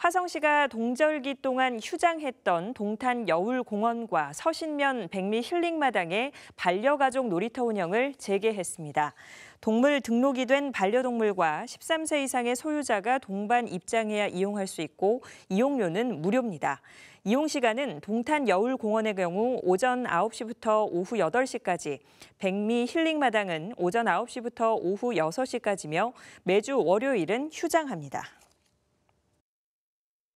화성시가 동절기 동안 휴장했던 동탄 여울공원과 서신면 백미 힐링마당에 반려가족 놀이터 운영을 재개했습니다. 동물 등록이 된 반려동물과 13세 이상의 소유자가 동반 입장해야 이용할 수 있고 이용료는 무료입니다. 이용 시간은 동탄 여울공원의 경우 오전 9시부터 오후 8시까지, 백미 힐링마당은 오전 9시부터 오후 6시까지며 매주 월요일은 휴장합니다.